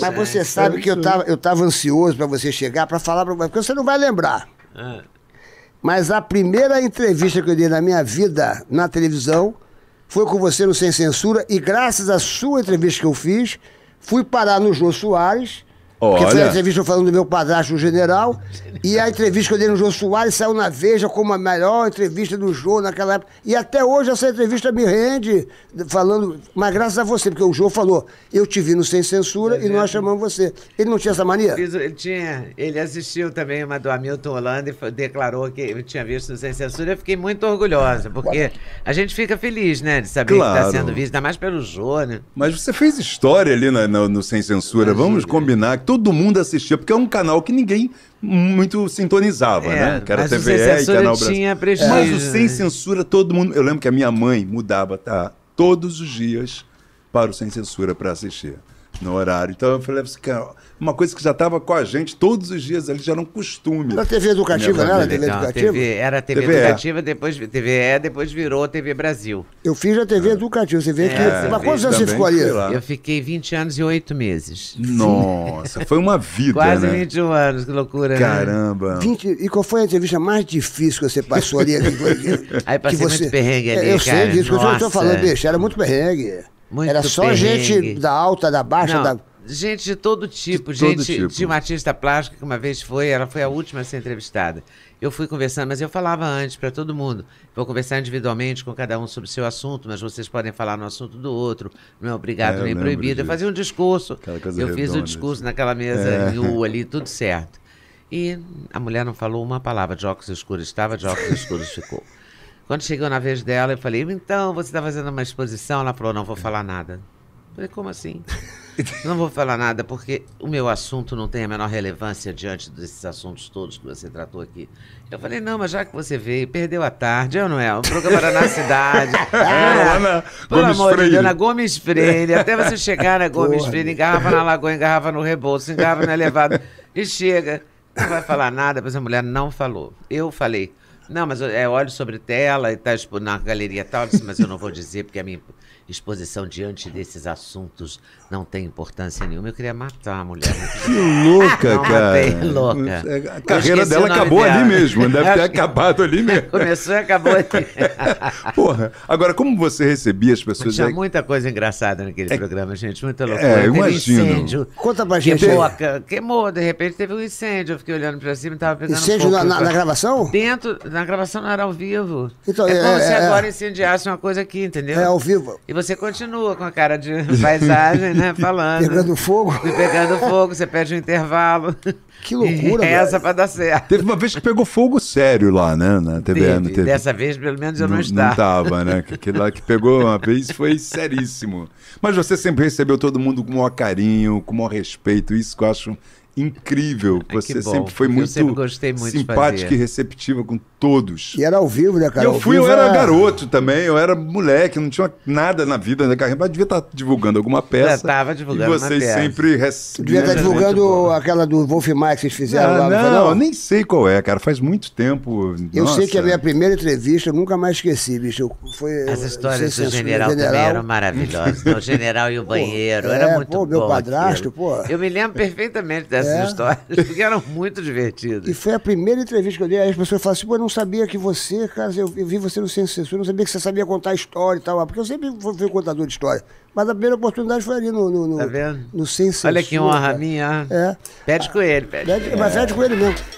Mas você sabe que eu estava eu tava ansioso para você chegar para falar para porque você não vai lembrar. Ah. Mas a primeira entrevista que eu dei na minha vida na televisão foi com você no Sem Censura e graças à sua entrevista que eu fiz, fui parar no Jô Soares Olha. Porque foi a entrevista falando do meu padrasto, o general, e a entrevista que eu dei no João Soares saiu na Veja como a melhor entrevista do João naquela época. E até hoje essa entrevista me rende, falando, mas graças a você, porque o João falou, eu te vi no Sem Censura é e nós chamamos você. Ele não tinha essa mania? Ele tinha, ele assistiu também uma do Hamilton Holanda e declarou que eu tinha visto no Sem Censura. Eu fiquei muito orgulhosa, porque a gente fica feliz, né, de saber tá claro. que está sendo visto, ainda mais pelo João né? Mas você fez história ali no Sem Censura, Imagina. vamos combinar todo mundo assistia, porque é um canal que ninguém muito sintonizava, é, né? Que era TVE e Canal Brasil. mas o né? Sem né? Censura, todo mundo. Eu lembro que a minha mãe mudava tá, todos os dias para o Sem Censura para assistir no horário. Então eu falei assim, cara, uma coisa que já estava com a gente todos os dias ali, já era um costume. Era TV educativa, né? não era? TV não, é. educativa? TV, era TV, TV educativa, é. depois TVE, depois virou TV Brasil. Eu fiz a TV é. educativa, você vê é, que. É, mas quantos anos você ficou ali? Eu fiquei 20 anos e 8 meses. Nossa, foi uma vida. Quase né? 21 anos, que loucura, né? Caramba. Né? 20, e qual foi a entrevista mais difícil que você passou ali? ali Aí passei que você, muito perrengue é, ali. eu cara. sei disso, Nossa. eu estou falando, bicho, era muito perrengue. Muito Era só perrengue. gente da alta, da baixa, Não, da... Gente de todo tipo, de gente todo tipo. de uma artista plástica que uma vez foi, ela foi a última a ser entrevistada. Eu fui conversando, mas eu falava antes para todo mundo. Vou conversar individualmente com cada um sobre o seu assunto, mas vocês podem falar no assunto do outro. Não é obrigado é, nem é proibido. Disso. Eu fazia um discurso. Eu redonda, fiz o um assim. discurso assim. naquela mesa é. U ali, tudo certo. E a mulher não falou uma palavra de óculos escuros, estava de óculos escuros, ficou. Quando chegou na vez dela, eu falei, então, você está fazendo uma exposição? Ela falou, não vou é. falar nada. Eu falei, como assim? não vou falar nada, porque o meu assunto não tem a menor relevância diante desses assuntos todos que você tratou aqui. Eu falei, não, mas já que você veio, perdeu a tarde, eu não é? O programa era na cidade. Ana é, ah, pelo Gomes amor Freire. de Deus, na Gomes Freire. Até você chegar na Gomes Porra. Freire, engarrava na Lagoa, engarrava no rebolso, engarrava no Elevado. E chega, não vai falar nada, mas a mulher não falou. Eu falei. Não, mas é olho sobre tela, e está tipo, na galeria tal, disse, mas eu não vou dizer, porque a minha exposição diante desses assuntos não tem importância nenhuma. Eu queria matar a mulher. Né? Que louca, não, cara. louca. É, a carreira dela acabou dela. ali mesmo, deve ter acabado ali mesmo. Começou e acabou ali. Porra, agora como você recebia as pessoas? tinha muita coisa engraçada naquele é... programa, gente, muita é, loucura. É, imagino. incêndio. Conta pra gente. Queimou, queimou, de repente teve um incêndio, eu fiquei olhando pra cima e tava pegando Incêndio um pouco, na, na, na gravação? Dentro, a gravação não era ao vivo. Então, é, é como é, se é, agora é, incendiasse uma coisa aqui, entendeu? É ao vivo. E você continua com a cara de paisagem, né? Falando. Pegando fogo. E pegando fogo, você pede um intervalo. Que loucura, e Essa para dar certo. Teve uma vez que pegou fogo sério lá, né? Na TVN. Teve. TV. Dessa vez, pelo menos, eu não, não estava. Não estava, né? Aquele lá que pegou uma vez foi seríssimo. Mas você sempre recebeu todo mundo com o maior carinho, com o maior respeito. Isso que eu acho incrível. Ai, Você sempre foi muito, sempre muito simpática e receptiva com todos. E era ao vivo, né, cara? E eu fui, eu era garoto também, eu era moleque, não tinha nada na vida, né, carreira, Mas devia estar tá divulgando alguma peça. Já tava divulgando. E vocês sempre recebiam. Devia tá estar divulgando aquela do Wolf Maia que vocês fizeram ah, lá não, não, nem sei qual é, cara. Faz muito tempo. Eu Nossa. sei que a minha primeira entrevista eu nunca mais esqueci, bicho. Foi, As histórias do é general, general também eram maravilhosas. Né? o general e o banheiro. Pô, era é, muito pô, bom. Pô, meu padrasto, aquilo. pô. Eu me lembro perfeitamente dessa essas é. histórias, porque eram muito divertidas. E foi a primeira entrevista que eu dei, aí as pessoas falaram assim, pô, eu não sabia que você, cara, eu, vi você no Ciência Censura, não sabia que você sabia contar história e tal, porque eu sempre fui contador de história. Mas a primeira oportunidade foi ali no, no, no, tá vendo? no Sem Censura. Olha que honra cara. minha. É. Pede com ele, pede. pede mas pede com ele mesmo.